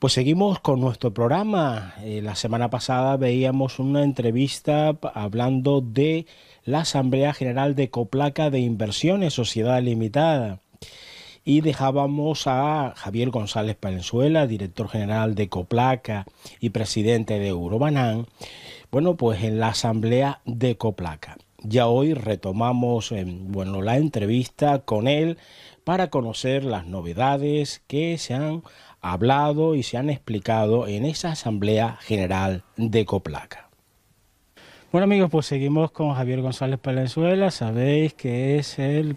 Pues seguimos con nuestro programa. Eh, la semana pasada veíamos una entrevista hablando de la Asamblea General de Coplaca de Inversiones, Sociedad Limitada. Y dejábamos a Javier González Palenzuela, director general de Coplaca y presidente de Eurobanán, bueno, pues en la Asamblea de Coplaca. Ya hoy retomamos eh, bueno, la entrevista con él para conocer las novedades que se han hablado y se han explicado en esa Asamblea General de Coplaca. Bueno amigos, pues seguimos con Javier González Palenzuela, sabéis que es el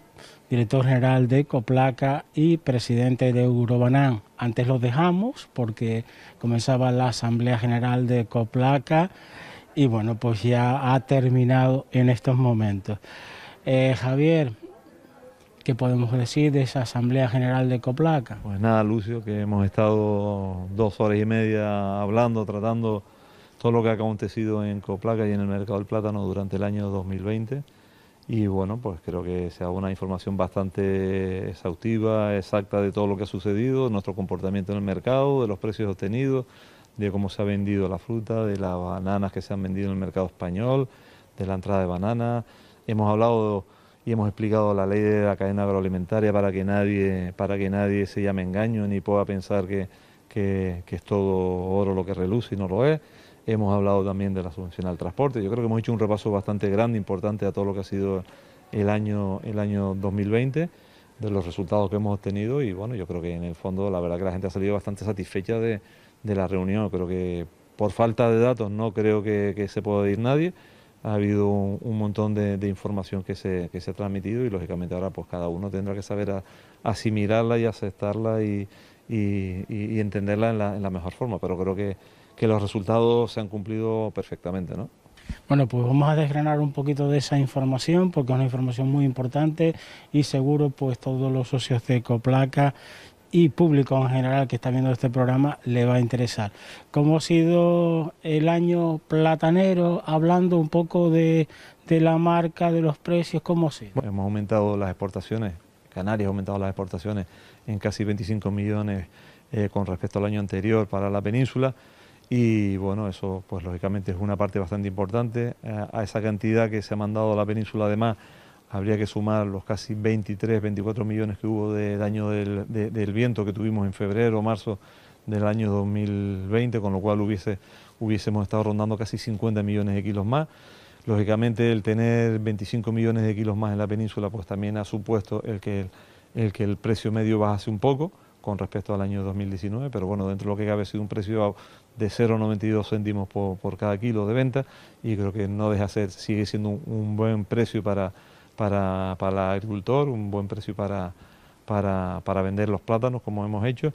director general de Coplaca y presidente de Eurobanán. Antes lo dejamos porque comenzaba la Asamblea General de Coplaca y bueno, pues ya ha terminado en estos momentos. Eh, Javier, ¿Qué podemos decir de esa Asamblea General de Coplaca? Pues nada, Lucio, que hemos estado dos horas y media hablando, tratando todo lo que ha acontecido en Coplaca y en el mercado del plátano durante el año 2020. Y bueno, pues creo que sea una información bastante exhaustiva, exacta de todo lo que ha sucedido, nuestro comportamiento en el mercado, de los precios obtenidos, de cómo se ha vendido la fruta, de las bananas que se han vendido en el mercado español, de la entrada de bananas. Hemos hablado y hemos explicado la ley de la cadena agroalimentaria para que nadie, para que nadie se llame engaño ni pueda pensar que, que, es todo oro lo que reluce y no lo es. Hemos hablado también de la subvención al transporte. Yo creo que hemos hecho un repaso bastante grande, importante a todo lo que ha sido el año, el año 2020, de los resultados que hemos obtenido y bueno, yo creo que en el fondo la verdad que la gente ha salido bastante satisfecha de, de la reunión. Creo que por falta de datos no creo que, que se pueda ir nadie ha habido un, montón de, información que se, que se ha transmitido y lógicamente ahora pues cada uno tendrá que saber asimilarla y aceptarla y, y, entenderla en la, mejor forma, pero creo que, que los resultados se han cumplido perfectamente, ¿no? Bueno, pues vamos a desgranar un poquito de esa información porque es una información muy importante y seguro pues todos los socios de Coplaca y público en general que está viendo este programa le va a interesar. ¿Cómo ha sido el año platanero? Hablando un poco de, de la marca, de los precios, ¿cómo ha sido? hemos aumentado las exportaciones, Canarias ha aumentado las exportaciones en casi 25 millones eh, con respecto al año anterior para la península y bueno, eso pues lógicamente es una parte bastante importante. Eh, a esa cantidad que se ha mandado a la península además habría que sumar los casi 23, 24 millones que hubo de daño del, viento que tuvimos en febrero o marzo del año 2020, con lo cual hubiese, hubiésemos estado rondando casi 50 millones de kilos más. Lógicamente el tener 25 millones de kilos más en la península pues también ha supuesto el que el, que el precio medio bajase un poco con respecto al año 2019, pero bueno, dentro de lo que cabe ha sido un precio de 0,92 céntimos por, cada kilo de venta y creo que no deja ser, sigue siendo un buen precio para, para, para el agricultor, un buen precio para, para, vender los plátanos como hemos hecho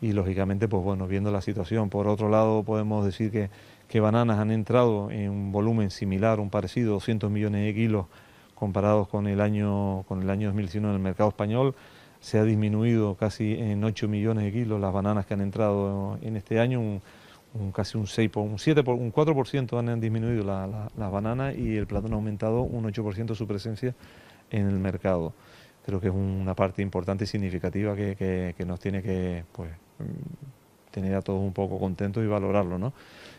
y lógicamente pues bueno, viendo la situación. Por otro lado podemos decir que, que bananas han entrado en un volumen similar, un parecido, 200 millones de kilos comparados con el año, con el año 2019 en el mercado español. Se ha disminuido casi en 8 millones de kilos las bananas que han entrado en este año, un, casi un 6, un 7, un 4% han disminuido las bananas y el plátano ha aumentado un 8% su presencia en el mercado. Creo que es una parte importante y significativa que, nos tiene que pues, mm, tener a todos un poco contentos y valorarlo. ¿no?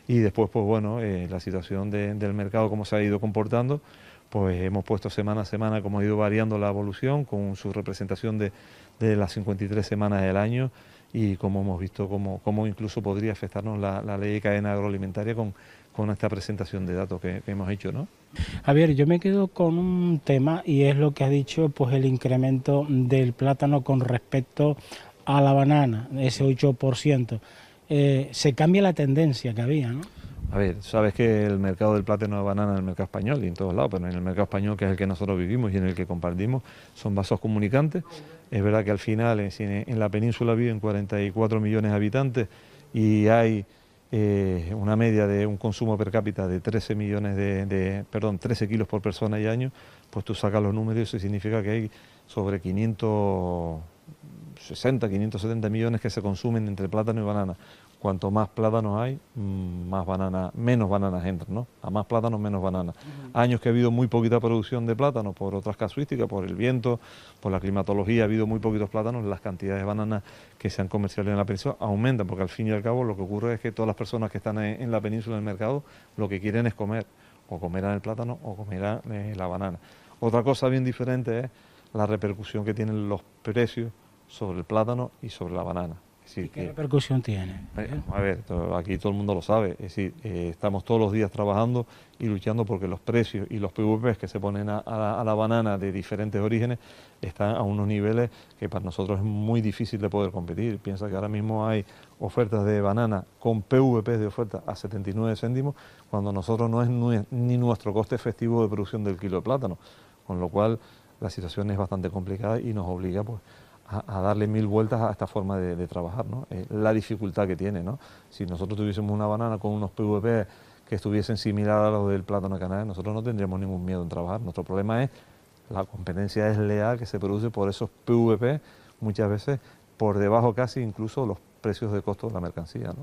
Y después, pues bueno, eh, la situación del mercado, cómo se ha ido comportando, pues hemos puesto semana a semana cómo ha ido variando la evolución con su representación de, de las 53 semanas del año y como hemos visto, cómo, incluso podría afectarnos la, ley de cadena agroalimentaria con, esta presentación de datos que, hemos hecho. ¿no? Javier, yo me quedo con un tema y es lo que ha dicho, pues el incremento del plátano con respecto a la banana, ese 8%. Eh, se cambia la tendencia que había, ¿no? A ver, sabes que el mercado del plátano de banana en el mercado español y en todos lados, pero en el mercado español, que es el que nosotros vivimos y en el que compartimos, son vasos comunicantes. Es verdad que al final, en, la península viven 44 millones de habitantes y hay eh, una media de un consumo per cápita de 13 millones de, perdón, 13 kilos por persona y año, pues tú sacas los números y eso significa que hay sobre 560, 570 millones que se consumen entre plátano y banana cuanto más plátanos hay, mm, más menos bananas entran, ¿no? A más plátanos, menos bananas. Años que ha habido muy poquita producción de plátanos por otras casuísticas, por el viento, por la climatología, ha habido muy poquitos plátanos, las cantidades de bananas que se han comercializado en la península aumentan, porque al fin y al cabo lo que ocurre es que todas las personas que están en, la península, del mercado, lo que quieren es comer, o comerán el plátano o comerán eh, la banana. Otra cosa bien diferente es la repercusión que tienen los precios sobre el plátano y sobre la banana qué repercusión tiene? Eh, ¿Eh? A ver, aquí todo el mundo lo sabe. Es decir, eh, estamos todos los días trabajando y luchando porque los precios y los PVPs que se ponen a, la, banana de diferentes orígenes están a unos niveles que para nosotros es muy difícil de poder competir. Piensa que ahora mismo hay ofertas de banana con PVPs de oferta a 79 céntimos, cuando nosotros no es ni nuestro coste efectivo de producción del kilo de plátano. Con lo cual, la situación es bastante complicada y nos obliga pues, a, darle mil vueltas a esta forma de, trabajar, ¿no? la dificultad que tiene, ¿no? Si nosotros tuviésemos una banana con unos PVP que estuviesen similares a los del plátano canario, nosotros no tendríamos ningún miedo en trabajar. Nuestro problema es la competencia desleal que se produce por esos PVP, muchas veces por debajo casi incluso los precios de costo de la mercancía.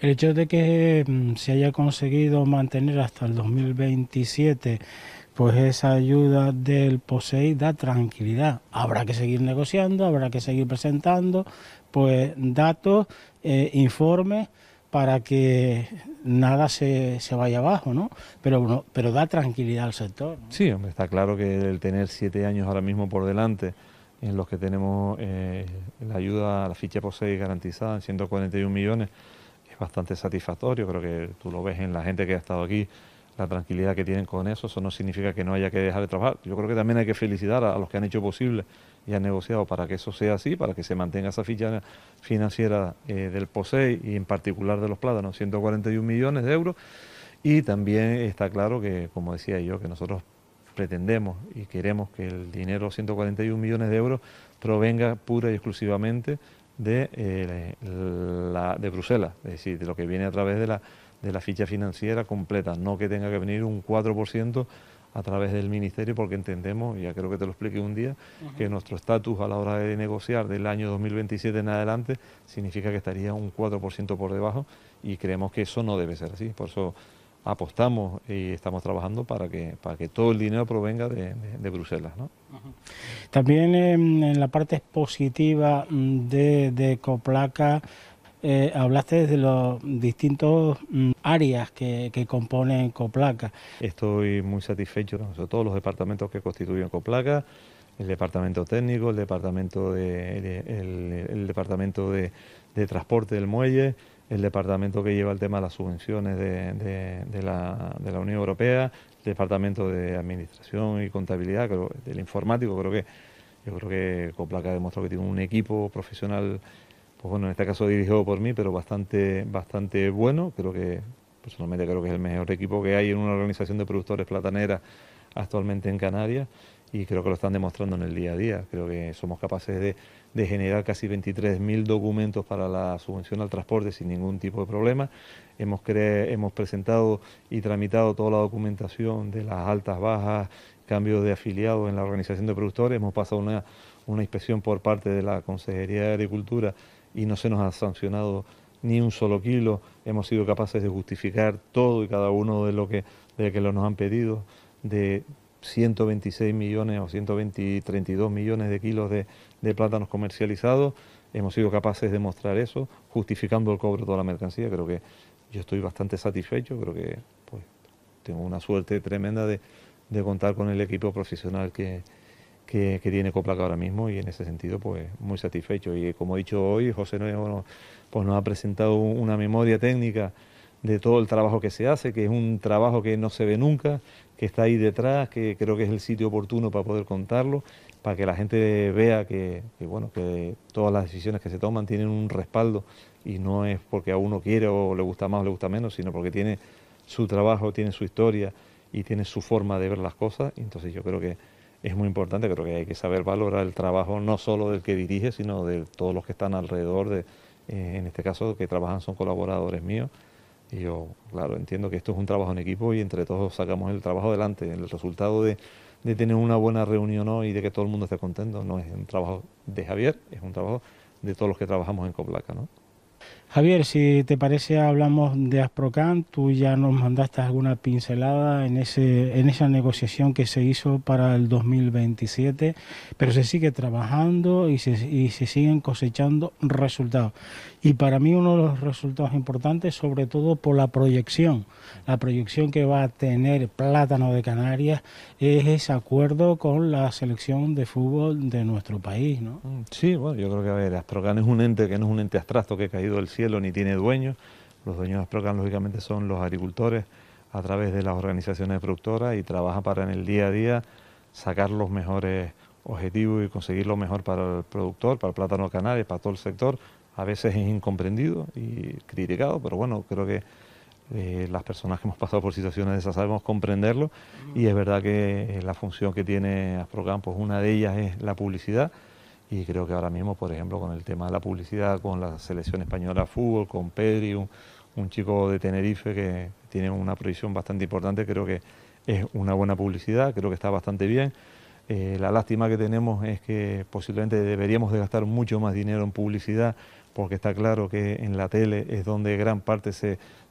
El hecho de que mm, se haya conseguido mantener hasta el 2027 pues esa ayuda del POSEI da tranquilidad. Habrá que seguir negociando, habrá que seguir presentando pues datos, eh, informes para que nada se, se, vaya abajo, ¿no? Pero, bueno, pero da tranquilidad al sector. Sí, hombre, está claro que el tener siete años ahora mismo por delante, en los que tenemos eh, la ayuda a la ficha POSEI garantizada en 141 millones, es bastante satisfactorio, creo que tú lo ves en la gente que ha estado aquí, la tranquilidad que tienen con eso, eso no significa que no haya que dejar de trabajar. Yo creo que también hay que felicitar a, los que han hecho posible y han negociado para que eso sea así, para que se mantenga esa ficha financiera eh, del POSEI y en particular de los plátanos, 141 millones de euros. Y también está claro que, como decía yo, que nosotros pretendemos y queremos que el dinero, 141 millones de euros, provenga pura y exclusivamente de, eh, la, de Bruselas, es decir, de lo que viene a través de la de la ficha financiera completa, no que tenga que venir un 4% a través del ministerio porque entendemos, ya creo que te lo expliqué un día, que nuestro estatus a la hora de negociar del año 2027 en adelante significa que estaría un 4% por debajo y creemos que eso no debe ser así. Por eso apostamos y estamos trabajando para que, para que todo el dinero provenga de, Bruselas. ¿no? También en, la parte positiva de, de Coplaca eh, hablaste de los distintos mm, áreas que, componen Coplaca. Estoy muy satisfecho, de todos los departamentos que constituyen Coplaca, el departamento técnico, el departamento de, el, departamento de, transporte del muelle, el departamento que lleva el tema de las subvenciones de, la, Unión Europea, el departamento de administración y contabilidad, creo, del informático, creo que yo creo que Coplaca demostró que tiene un equipo profesional pues bueno, en este caso dirigido por mí, pero bastante, bastante bueno. Creo que, personalmente, creo que es el mejor equipo que hay en una organización de productores plataneras actualmente en Canarias y creo que lo están demostrando en el día a día. Creo que somos capaces de, generar casi 23.000 documentos para la subvención al transporte sin ningún tipo de problema. Hemos, presentado y tramitado toda la documentación de las altas, bajas, cambios de afiliados en la organización de productores. Hemos pasado una inspección por parte de la Consejería de Agricultura y no se nos ha sancionado ni un solo kilo, hemos sido capaces de justificar todo y cada uno de lo que, de que lo nos han pedido, de 126 millones o 132 millones de kilos de, plátanos comercializados, hemos sido capaces de mostrar eso, justificando el cobro de toda la mercancía, creo que yo estoy bastante satisfecho, creo que pues, tengo una suerte tremenda de, de contar con el equipo profesional que, que, tiene Coplaca ahora mismo y en ese sentido pues muy satisfecho. Y eh, como he dicho hoy, José Nuevo pues nos ha presentado una memoria técnica de todo el trabajo que se hace, que es un trabajo que no se ve nunca, que está ahí detrás, que creo que es el sitio oportuno para poder contarlo, para que la gente vea que, bueno, que todas las decisiones que se toman tienen un respaldo y no es porque a uno quiere o le gusta más o le gusta menos, sino porque tiene su trabajo, tiene su historia y tiene su forma de ver las cosas. entonces yo creo que es muy importante, creo que hay que saber valorar el trabajo no solo del que dirige, sino de todos los que están alrededor, de, eh, en este caso que trabajan son colaboradores míos. Y yo, claro, entiendo que esto es un trabajo en equipo y entre todos sacamos el trabajo adelante. El resultado de, tener una buena reunión hoy y de que todo el mundo esté contento no es un trabajo de Javier, es un trabajo de todos los que trabajamos en Coplaca. Javier, si te parece, hablamos de Asprocan. Tú ya nos mandaste alguna pincelada en, ese, en esa negociación que se hizo para el 2027, pero se sigue trabajando y se, siguen cosechando resultados. Y para mí uno de los resultados importantes, sobre todo por la proyección, la proyección que va a tener Plátano de Canarias, es ese acuerdo con la selección de fútbol de nuestro país. ¿no? Mm, sí, bueno, yo creo que a ver, Asprocan es un ente que no es un ente abstracto que ha caído del ni tiene dueños. Los dueños de Asprocan lógicamente, son los agricultores a través de las organizaciones productoras y trabaja para en el día a día sacar los mejores objetivos y conseguir lo mejor para el productor, para el plátano canario, para todo el sector. A veces es incomprendido y criticado, pero bueno, creo que eh, las personas que hemos pasado por situaciones de esas sabemos comprenderlo y es verdad que eh, la función que tiene pues una de ellas es la publicidad y creo que ahora mismo, por ejemplo, con el tema de la publicidad, con la selección española de fútbol, con Pedri, un, chico de Tenerife que tiene una proyección bastante importante, creo que es una buena publicidad, creo que está bastante bien. Eh, la lástima que tenemos es que posiblemente deberíamos de gastar mucho más dinero en publicidad, porque está claro que en la tele es donde gran parte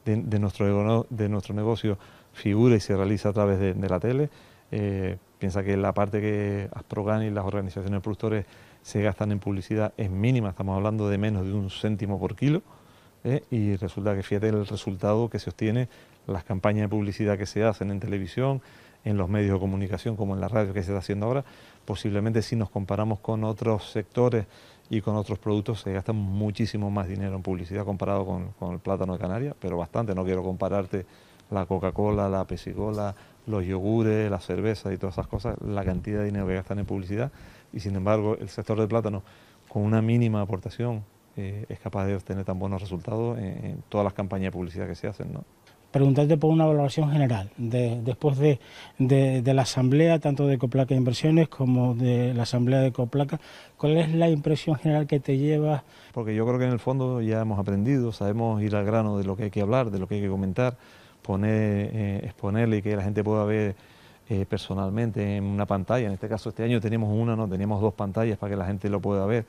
de, nuestro, de nuestro negocio figura y se realiza a través de, la tele. Eh, piensa que la parte que Asprogan y las organizaciones productores se gastan en publicidad es mínima, estamos hablando de menos de un céntimo por kilo, ¿eh? y resulta que fíjate el resultado que se obtiene, las campañas de publicidad que se hacen en televisión, en los medios de comunicación como en la radio que se está haciendo ahora, posiblemente si nos comparamos con otros sectores y con otros productos se gasta muchísimo más dinero en publicidad comparado con, el plátano de Canarias, pero bastante, no quiero compararte la Coca-Cola, la pepsi los yogures, la cerveza y todas esas cosas, la cantidad de dinero que gastan en publicidad y sin embargo el sector de plátano, con una mínima aportación, eh, es capaz de obtener tan buenos resultados en, todas las campañas de publicidad que se hacen. ¿no? preguntarte por una valoración general, después de, de, la asamblea, tanto de Coplaca Inversiones como de la asamblea de Coplaca, ¿cuál es la impresión general que te lleva? Porque yo creo que en el fondo ya hemos aprendido, sabemos ir al grano de lo que hay que hablar, de lo que hay que comentar, poner, eh, exponerle y que la gente pueda ver eh, personalmente en una pantalla. En este caso este año tenemos una, no tenemos dos pantallas para que la gente lo pueda ver,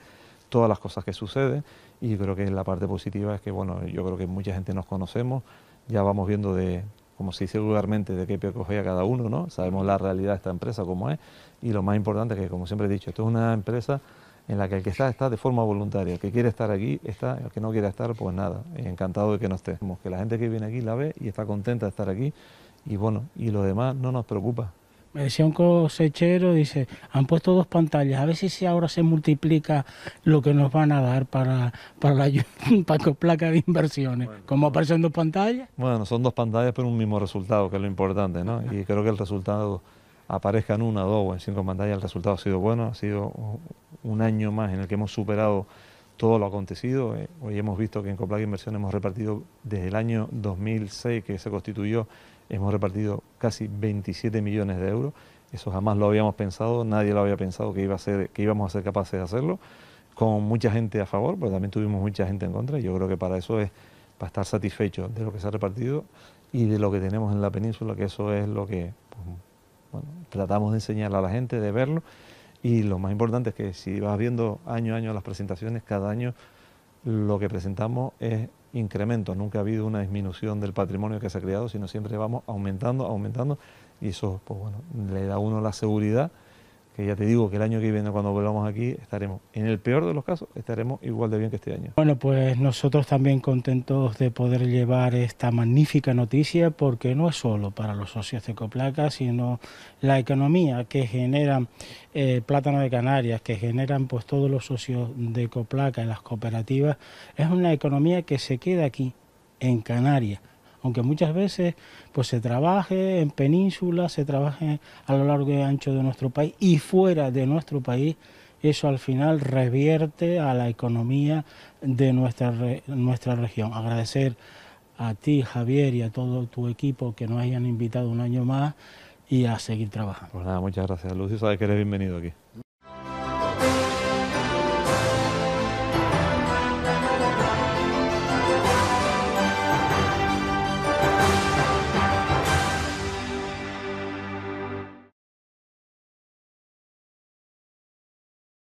todas las cosas que suceden. Y creo que la parte positiva es que, bueno, yo creo que mucha gente nos conocemos, ya vamos viendo de, como se dice vulgarmente, de qué pie cogía cada uno, ¿no? Sabemos la realidad de esta empresa, como es, y lo más importante es que, como siempre he dicho, esto es una empresa en la que el que está, está de forma voluntaria, el que quiere estar aquí, está, el que no quiere estar, pues nada, encantado de que no estemos, que la gente que viene aquí la ve y está contenta de estar aquí, y bueno, y lo demás no nos preocupa. Me decía un cosechero, dice, han puesto dos pantallas, a ver si ahora se multiplica lo que nos van a dar para, para la placa de inversiones. como aparecen dos pantallas? Bueno, son dos pantallas, pero un mismo resultado, que es lo importante, ¿no? Y creo que el resultado aparezca en una, dos o en cinco pantallas, el resultado ha sido bueno, ha sido un año más en el que hemos superado todo lo acontecido. Eh, hoy hemos visto que en de Inversiones hemos repartido desde el año 2006 que se constituyó Hemos repartido casi 27 millones de euros. Eso jamás lo habíamos pensado, nadie lo había pensado que, íbamos a ser capaces de hacerlo, con mucha gente a favor, pero también tuvimos mucha gente en contra. yo creo que para eso es, para estar satisfecho de lo que se ha repartido y de lo que tenemos en la península, que eso es lo que pues, tratamos de enseñar a la gente, de verlo. Y lo más importante es que si vas viendo año a año las presentaciones, cada año lo que presentamos es ...incremento, nunca ha habido una disminución del patrimonio que se ha creado, sino siempre vamos aumentando, aumentando, y eso pues bueno, le da a uno la seguridad ya te digo que el año que viene cuando volvamos aquí estaremos, en el peor de los casos, estaremos igual de bien que este año. Bueno, pues nosotros también contentos de poder llevar esta magnífica noticia porque no es solo para los socios de Coplaca, sino la economía que generan eh, plátano de Canarias, que generan pues todos los socios de Coplaca en las cooperativas, es una economía que se queda aquí, en Canarias aunque muchas veces pues se trabaje en península, se trabaje a lo largo y ancho de nuestro país y fuera de nuestro país, eso al final revierte a la economía de nuestra, nuestra región. Agradecer a ti, Javier, y a todo tu equipo que nos hayan invitado un año más y a seguir trabajando. Pues nada, muchas gracias, Lucio, sabes que eres bienvenido aquí.